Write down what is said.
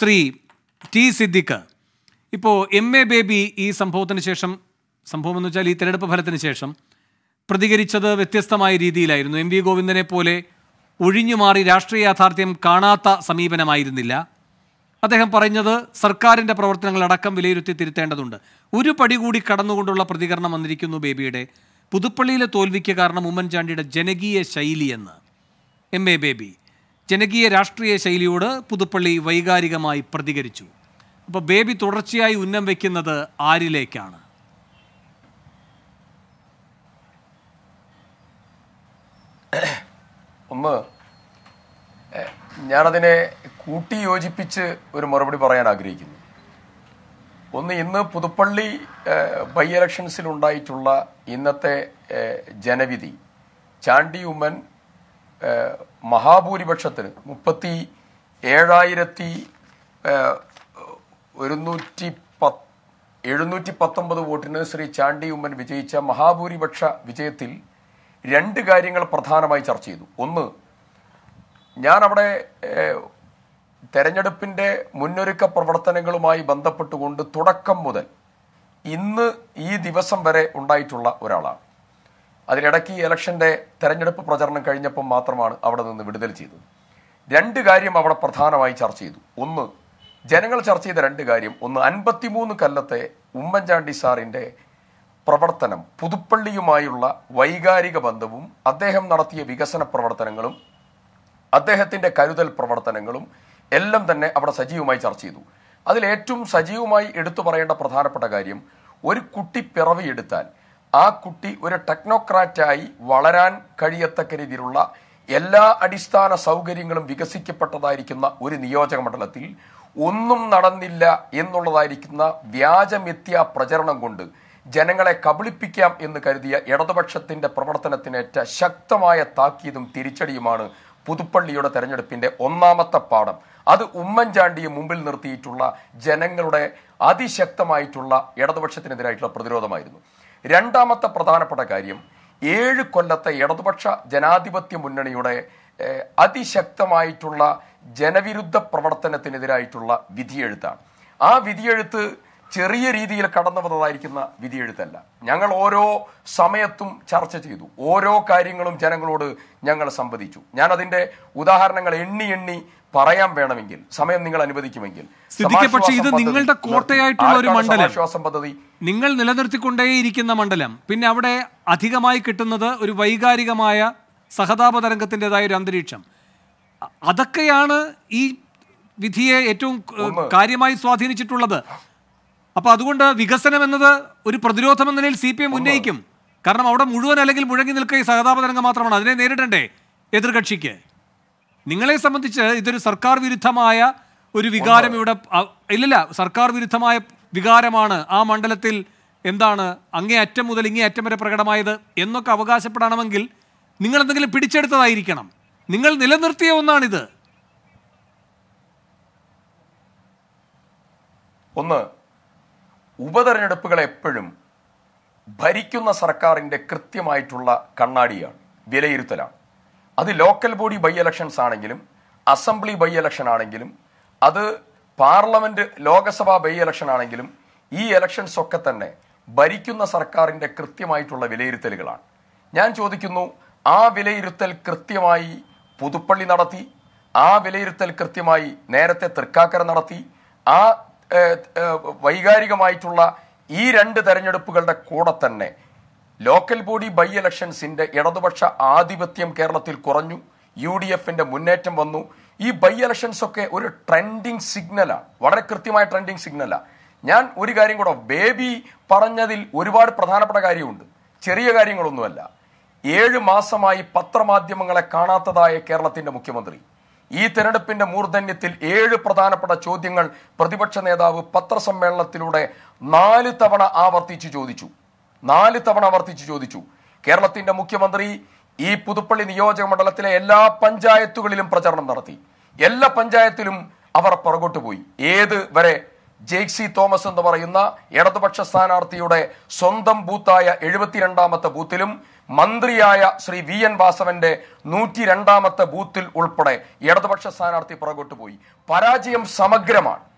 Shri T Siddique ഇപ്പോൾ M A baby ഈ സംഭവത്തിന് ശേഷം സംഭവം എന്ന് വെച്ചാൽ ഈ തിരഞ്ഞെടുപ്പ് ഫലത്തിന് ശേഷം പ്രതികരിച്ചത് വ്യത്യസ്തമായ രീതിയിലായിരുന്നു എം വി ഗോവിന്ദനെ പോലെ ഒഴിഞ്ഞുമാറി രാഷ്ട്രീയ യാഥാർത്ഥ്യം കാണാത്ത സമീപനമായിരുന്നില്ല അദ്ദേഹം പറഞ്ഞത് സർക്കാരിൻ്റെ പ്രവർത്തനങ്ങളടക്കം വിലയിരുത്തി തിരുത്തേണ്ടതുണ്ട് ഒരു പടി കൂടി കടന്നുകൊണ്ടുള്ള പ്രതികരണം വന്നിരിക്കുന്നു ബേബിയുടെ പുതുപ്പള്ളിയിലെ തോൽവിക്ക് കാരണം ഉമ്മൻചാണ്ടിയുടെ ജനകീയ ശൈലിയെന്ന് എം എ ബേബി ജനകീയ രാഷ്ട്രീയ ശൈലിയോട് പുതുപ്പള്ളി വൈകാരികമായി പ്രതികരിച്ചു അപ്പോൾ ബേബി തുടർച്ചയായി ഉന്നം വയ്ക്കുന്നത് ആരിലേക്കാണ് ഒന്ന് ഞാനതിനെ കൂട്ടി യോജിപ്പിച്ച് ഒരു മറുപടി പറയാൻ ആഗ്രഹിക്കുന്നു ഒന്ന് ഇന്ന് പുതുപ്പള്ളി ബൈ ഇലക്ഷൻസിൽ ഉണ്ടായിട്ടുള്ള ഇന്നത്തെ ജനവിധി ചാണ്ടി ഉമ്മൻ മഹാഭൂരിപക്ഷത്തിന് മുപ്പത്തി ഏഴായിരത്തി ഒരുന്നൂറ്റി പത്ത് എഴുന്നൂറ്റി പത്തൊമ്പത് വോട്ടിന് ശ്രീ ചാണ്ടി ഉമ്മൻ വിജയിച്ച മഹാഭൂരിപക്ഷ വിജയത്തിൽ രണ്ട് കാര്യങ്ങൾ പ്രധാനമായി ചർച്ച ചെയ്തു ഒന്ന് ഞാൻ അവിടെ തെരഞ്ഞെടുപ്പിൻ്റെ മുന്നൊരുക്ക പ്രവർത്തനങ്ങളുമായി ബന്ധപ്പെട്ടുകൊണ്ട് തുടക്കം മുതൽ ഇന്ന് ഈ ദിവസം വരെ ഉണ്ടായിട്ടുള്ള ഒരാളാണ് അതിനിടയ്ക്ക് ഇലക്ഷൻ്റെ തെരഞ്ഞെടുപ്പ് പ്രചരണം കഴിഞ്ഞപ്പം മാത്രമാണ് അവിടെ നിന്ന് വിടുതൽ ചെയ്തത് രണ്ട് കാര്യം അവിടെ പ്രധാനമായി ചർച്ച ചെയ്തു ഒന്ന് ജനങ്ങൾ ചർച്ച ചെയ്ത രണ്ട് കാര്യം ഒന്ന് അൻപത്തിമൂന്ന് കൊല്ലത്തെ ഉമ്മൻചാണ്ടി സാറിൻ്റെ പ്രവർത്തനം പുതുപ്പള്ളിയുമായുള്ള വൈകാരിക ബന്ധവും അദ്ദേഹം നടത്തിയ വികസന പ്രവർത്തനങ്ങളും അദ്ദേഹത്തിൻ്റെ കരുതൽ പ്രവർത്തനങ്ങളും എല്ലാം തന്നെ അവിടെ സജീവമായി ചർച്ച ചെയ്തു അതിൽ ഏറ്റവും സജീവമായി എടുത്തു പറയേണ്ട പ്രധാനപ്പെട്ട കാര്യം ഒരു കുട്ടി പിറവിയെടുത്താൽ ആ കുട്ടി ഒരു ടെക്നോക്രാറ്റായി വളരാൻ കഴിയത്തക്ക രീതിയിലുള്ള എല്ലാ അടിസ്ഥാന സൗകര്യങ്ങളും വികസിക്കപ്പെട്ടതായിരിക്കുന്ന ഒരു നിയോജക മണ്ഡലത്തിൽ ഒന്നും നടന്നില്ല എന്നുള്ളതായിരിക്കുന്ന വ്യാജമെത്തിയ പ്രചരണം കൊണ്ട് ജനങ്ങളെ കബളിപ്പിക്കാം എന്ന് കരുതിയ ഇടതുപക്ഷത്തിന്റെ പ്രവർത്തനത്തിനേറ്റ ശക്തമായ താക്കീതും തിരിച്ചടിയുമാണ് പുതുപ്പള്ളിയുടെ തെരഞ്ഞെടുപ്പിന്റെ ഒന്നാമത്തെ പാഠം അത് ഉമ്മൻചാണ്ടിയെ മുമ്പിൽ നിർത്തിയിട്ടുള്ള ജനങ്ങളുടെ അതിശക്തമായിട്ടുള്ള ഇടതുപക്ഷത്തിനെതിരായിട്ടുള്ള പ്രതിരോധമായിരുന്നു രണ്ടാമത്തെ പ്രധാനപ്പെട്ട കാര്യം ഏഴ് കൊല്ലത്തെ ഇടതുപക്ഷ ജനാധിപത്യ മുന്നണിയുടെ അതിശക്തമായിട്ടുള്ള ജനവിരുദ്ധ പ്രവർത്തനത്തിനെതിരായിട്ടുള്ള വിധിയെഴുത്താണ് ആ വിധിയെഴുത്ത് ചെറിയ രീതിയിൽ കടന്നു വന്നതായിരിക്കുന്ന വിധിയെഴുത്തല്ല ഞങ്ങൾ ഓരോ സമയത്തും ചർച്ച ചെയ്തു ഓരോ കാര്യങ്ങളും ജനങ്ങളോട് ഞങ്ങൾ സംവദിച്ചു ഞാൻ അതിൻ്റെ ഉദാഹരണങ്ങൾ എണ്ണി എണ്ണി പറയാൻ വേണമെങ്കിൽ സമയം നിങ്ങൾ അനുവദിക്കുമെങ്കിൽ പക്ഷേ ഇത് നിങ്ങളുടെ കോട്ടയായിട്ടുള്ള ഒരു മണ്ഡലം പദ്ധതി നിങ്ങൾ നിലനിർത്തിക്കൊണ്ടേയിരിക്കുന്ന മണ്ഡലം പിന്നെ അവിടെ അധികമായി കിട്ടുന്നത് ഒരു വൈകാരികമായ സഹതാപ തരംഗത്തിൻ്റെതായ ഒരു അന്തരീക്ഷം അതൊക്കെയാണ് ഈ വിധിയെ ഏറ്റവും കാര്യമായി സ്വാധീനിച്ചിട്ടുള്ളത് അപ്പൊ അതുകൊണ്ട് വികസനം എന്നത് ഒരു പ്രതിരോധം എന്ന നിലയിൽ സി പി എം ഉന്നയിക്കും കാരണം അവിടെ മുഴുവൻ അല്ലെങ്കിൽ മുഴങ്ങി നിൽക്കുക ഈ സഹതാപ തരംഗം മാത്രമാണ് അതിനെ നേരിടണ്ടേ എതിർകക്ഷിക്ക് നിങ്ങളെ സംബന്ധിച്ച് ഇതൊരു സർക്കാർ വിരുദ്ധമായ ഒരു വികാരം ഇവിടെ ഇല്ലല്ല സർക്കാർ വിരുദ്ധമായ വികാരമാണ് ആ മണ്ഡലത്തിൽ എന്താണ് അങ്ങേ അറ്റം മുതൽ ഇങ്ങേ അറ്റം വരെ പ്രകടമായത് എന്നൊക്കെ അവകാശപ്പെടണമെങ്കിൽ നിങ്ങൾ എന്തെങ്കിലും പിടിച്ചെടുത്തതായിരിക്കണം നിങ്ങൾ നിലനിർത്തിയ ഒന്നാണിത് ഒന്ന് ഉപതെരഞ്ഞെടുപ്പുകൾ എപ്പോഴും ഭരിക്കുന്ന സർക്കാരിൻ്റെ കൃത്യമായിട്ടുള്ള കണ്ണാടിയാണ് വിലയിരുത്തലാണ് അത് ലോക്കൽ ബോഡി ബൈ ഇലക്ഷൻസ് ആണെങ്കിലും അസംബ്ലി ബൈ ഇലക്ഷൻ ആണെങ്കിലും അത് പാർലമെന്റ് ലോകസഭാ ബൈ ഇലക്ഷൻ ആണെങ്കിലും ഈ ഇലക്ഷൻസ് ഒക്കെ തന്നെ ഭരിക്കുന്ന സർക്കാരിന്റെ കൃത്യമായിട്ടുള്ള വിലയിരുത്തലുകളാണ് ഞാൻ ചോദിക്കുന്നു ആ വിലയിരുത്തൽ കൃത്യമായി പുതുപ്പള്ളി നടത്തി ആ വിലയിരുത്തൽ കൃത്യമായി നേരത്തെ തൃക്കാക്കര നടത്തി ആ വൈകാരികമായിട്ടുള്ള ഈ രണ്ട് തെരഞ്ഞെടുപ്പുകളുടെ കൂടെ തന്നെ ലോക്കൽ ബോഡി ബൈ ഇലക്ഷൻസിന്റെ ഇടതുപക്ഷ ആധിപത്യം കേരളത്തിൽ കുറഞ്ഞു യു ഡി എഫിന്റെ മുന്നേറ്റം വന്നു ഈ ബൈ ഇലക്ഷൻസ് ഒക്കെ ഒരു ട്രെൻഡിങ് സിഗ്നലാണ് വളരെ കൃത്യമായ ട്രെൻഡിങ് സിഗ്നലാണ് ഞാൻ ഒരു കാര്യം കൂടെ ബേബി പറഞ്ഞതിൽ ഒരുപാട് പ്രധാനപ്പെട്ട കാര്യമുണ്ട് ചെറിയ കാര്യങ്ങളൊന്നുമല്ല ഏഴ് മാസമായി പത്രമാധ്യമങ്ങളെ കാണാത്തതായ കേരളത്തിന്റെ മുഖ്യമന്ത്രി ഈ തെരഞ്ഞെടുപ്പിന്റെ മൂർധന്യത്തിൽ ഏഴ് പ്രധാനപ്പെട്ട ചോദ്യങ്ങൾ പ്രതിപക്ഷ നേതാവ് പത്രസമ്മേളനത്തിലൂടെ നാല് തവണ ആവർത്തിച്ചു ചോദിച്ചു നാല് തവണ വർദ്ധിച്ചു ചോദിച്ചു കേരളത്തിന്റെ മുഖ്യമന്ത്രി ഈ പുതുപ്പള്ളി നിയോജക മണ്ഡലത്തിലെ എല്ലാ പഞ്ചായത്തുകളിലും പ്രചരണം നടത്തി എല്ലാ പഞ്ചായത്തിലും അവർ പുറകോട്ട് പോയി ഏത് വരെ ജെയ്സി തോമസ് എന്ന് പറയുന്ന ഇടതുപക്ഷ സ്ഥാനാർത്ഥിയുടെ സ്വന്തം ബൂത്തായ എഴുപത്തിരണ്ടാമത്തെ ബൂത്തിലും മന്ത്രിയായ ശ്രീ വി എൻ വാസവന്റെ നൂറ്റി രണ്ടാമത്തെ ബൂത്തിൽ ഉൾപ്പെടെ ഇടതുപക്ഷ സ്ഥാനാർത്ഥി പുറകോട്ട് പോയി പരാജയം സമഗ്രമാണ്